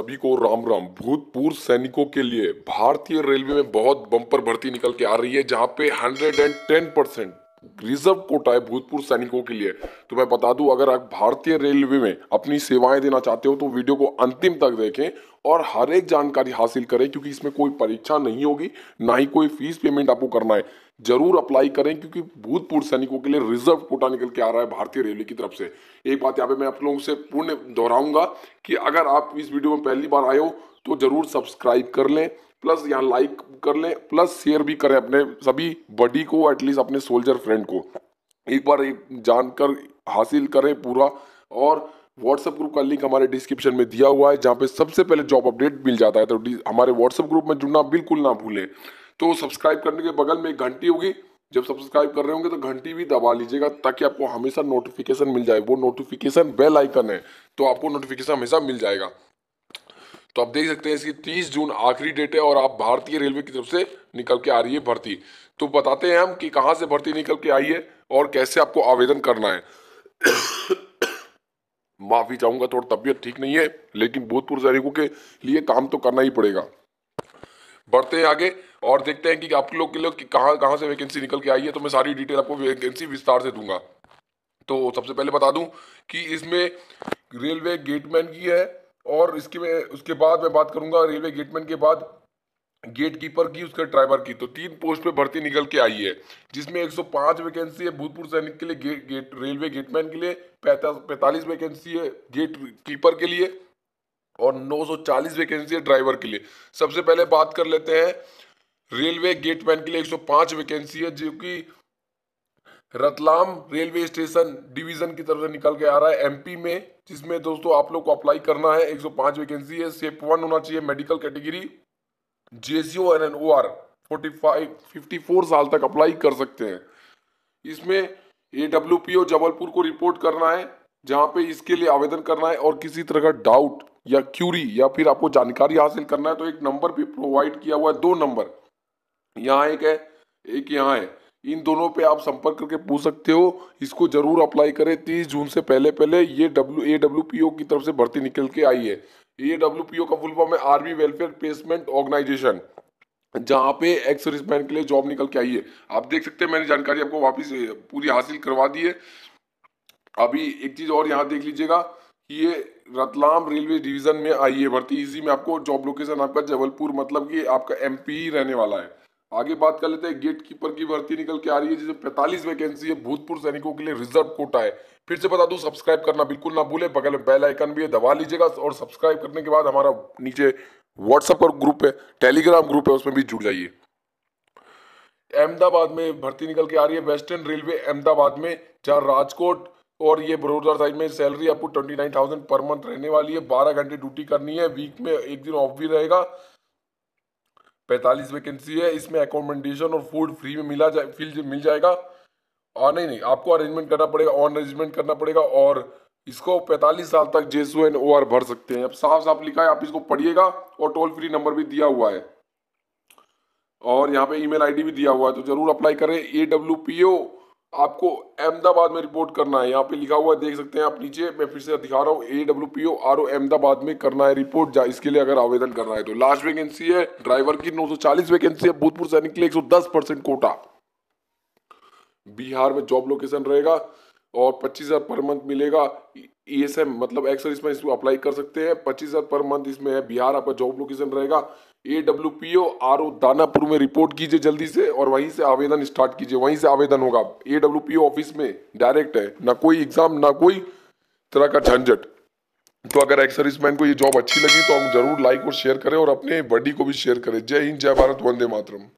सभी को राम राम भूतपूर्व सैनिकों के लिए भारतीय रेलवे में बहुत बम्पर भर्ती निकल के आ रही है जहां पे 110 परसेंट रिजर्व कोटा है भूतपूर्व सैनिकों के लिए तो मैं बता दूं अगर आप भारतीय रेलवे में अपनी सेवाएं देना चाहते हो तो वीडियो को अंतिम तक देखें और हर एक जानकारी हासिल करें क्योंकि इसमें कोई परीक्षा नहीं होगी ना ही कोई फीस पेमेंट आपको करना है जरूर अप्लाई करें क्योंकि भूतपूर्व सैनिकों के लिए रिजर्व कोटा निकल के आ रहा है भारतीय रेलवे की तरफ से एक बात यहाँ पे मैं आप लोगों से पूर्ण दोहराऊंगा कि अगर आप इस वीडियो में पहली बार आए हो तो जरूर सब्सक्राइब कर लें प्लस यहाँ लाइक कर लें प्लस शेयर भी करें अपने सभी बडी को एटलीस्ट अपने सोल्जर फ्रेंड को एक बार जानकर हासिल करें पूरा और व्हाट्सएप ग्रुप का लिंक हमारे डिस्क्रिप्शन में दिया हुआ है जहाँ पे सबसे पहले जॉब अपडेट मिल जाता है तो हमारे व्हाट्सएप ग्रुप में जुड़ना बिल्कुल ना भूलें तो सब्सक्राइब करने के बगल में एक घंटी होगी जब सब्सक्राइब कर रहे होंगे तो घंटी भी दबा लीजिएगा ताकि आपको हमेशा नोटिफिकेशन मिल जाए वो नोटिफिकेशन बेल आइकन है तो आपको नोटिफिकेशन हमेशा मिल जाएगा तो आप देख सकते हैं इसकी तीस जून आखिरी डेट है और आप भारतीय रेलवे की तरफ से निकल के आ रही है भर्ती तो बताते हैं हम कि कहाँ से भर्ती निकल के आई है और कैसे आपको आवेदन करना है माफ़ी चाहूंगा थोड़ा तबियत ठीक नहीं है लेकिन भूतपूर्व सैनिकों के लिए काम तो करना ही पड़ेगा बढ़ते हैं आगे और देखते हैं कि आप लोग के लोग कहाँ कहाँ से वैकेंसी निकल के आई है तो मैं सारी डिटेल आपको वैकेंसी विस्तार से दूंगा तो सबसे पहले बता दूं कि इसमें रेलवे गेटमैन की है और इसके में उसके बाद मैं बात करूंगा रेलवे गेटमैन के बाद गेट कीपर की उसके ड्राइवर की तो तीन पोस्ट पे भर्ती निकल के आई है जिसमें 105 वैकेंसी है भूतपूर्व सैनिक के लिए गेट गेट रेलवे गेटमैन के लिए पैंतालीस वैकेंसी है गेट कीपर के लिए और 940 वैकेंसी है ड्राइवर के लिए सबसे पहले बात कर लेते हैं रेलवे गेटमैन के लिए 105 वैकेंसी है जो कि रतलाम रेलवे स्टेशन डिवीजन की तरफ से निकल के आ रहा है एमपी में जिसमें दोस्तों आप लोग को अप्लाई करना है 105 वैकेंसी है सेप वन होना चाहिए medical category JCO N N O R forty five fifty four साल तक अप्लाई कर सकते हैं इसमें ए जबलपुर को रिपोर्ट करना है जहाँ पे इसके लिए आवेदन करना है और किसी तरह का डाउट या क्यूरी या फिर आपको जानकारी हासिल करना है तो एक नंबर भी प्रोवाइड किया हुआ है दो नंबर यहाँ एक है एक यहाँ है इन दोनों पे आप संपर्क करके पूछ सकते हो इसको जरूर अप्लाई करें तीस जून से पहले पहले ये W A W P O की तरफ से भर्ती निकल के आई है ए डब्ल्यू पी ओ का फुल फॉर्म है आर्मी वेलफेयर प्लेसमेंट ऑर्गेनाइजेशन जहाँ पे एक्स सर्विसमैन के लिए जॉब निकल के आई है आप देख सकते हैं मैंने जानकारी आपको वापस पूरी हासिल करवा दी है अभी एक चीज और यहाँ देख लीजिएगा ये रतलाम रेलवे डिवीजन में आई है भर्ती इसी में आपको जॉब लोकेशन आपका जबलपुर मतलब कि आपका एम रहने वाला है आगे बात कर लेते हैं गेट कीपर की भर्ती निकल के आ रही है जिसमें पैंतालीस वैकेंसी है भूतपूर्व सैनिकों के लिए रिजर्व कोटा है फिर से बता दूं सब्सक्राइब करना बिल्कुल ना भूले बगल में बेल आइकन भी है दबा लीजिएगा और सब्सक्राइब करने के बाद हमारा नीचे व्हाट्सएप और ग्रुप है टेलीग्राम ग्रुप है उसमें भी जुड़ जाइए अहमदाबाद में भर्ती निकल के आ रही है वेस्टर्न रेलवे अहमदाबाद में जहाँ राजकोट और ये बड़ौदा साइड में सैलरी आपको twenty nine thousand per month रहने वाली है बारह घंटे ड्यूटी करनी है वीक में एक दिन ऑफ भी रहेगा पैंतालीस वैकेंसी है इसमें अकोमोडेशन और फूड फ्री में मिला जाए फील मिल जाएगा और नहीं नहीं आपको अरेंजमेंट करना पड़ेगा ऑन अरेंजमेंट करना पड़ेगा और इसको पैंतालीस साल तक सू एन ओ आर भर सकते हैं अब साफ साफ लिखा है आप इसको पढ़िएगा और टोल फ्री नंबर भी दिया हुआ है और यहाँ पे ईमेल आईडी भी दिया हुआ है तो जरूर अप्लाई करें ए डब्ल्यू पी ओ आपको अहमदाबाद में रिपोर्ट करना है यहाँ पे लिखा हुआ है देख सकते हैं आप नीचे मैं फिर से दिखा रहा हूँ A W P O R O Ahmedabad में करना है रिपोर्ट जा इसके लिए अगर आवेदन करना है तो लास्ट वैकेंसी है ड्राइवर की 940 वैकेंसी है भूतपूर्व सैनिक के लिए 110 परसेंट कोटा बिहार में जॉब लोकेशन रहेगा और पच्चीस हजार पर मंथ मिलेगा ये सब मतलब एक्सर इसमें इसको अप्लाई कर सकते हैं पच्चीस हजार पर मंथ इसमें है बिहार आपका जॉब लोकेशन रहेगा A W P O R O Danapur में रिपोर्ट कीजिए जल्दी से और वहीं से आवेदन स्टार्ट कीजिए वहीं से आवेदन होगा A W P O office में डायरेक्ट है ना कोई एग्जाम ना कोई तरह का झंझट तो अगर एक्स मैन को ये जॉब अच्छी लगी तो हम जरूर लाइक और शेयर करें और अपने बडी को भी शेयर करें जय हिंद जय भारत वंदे मातरम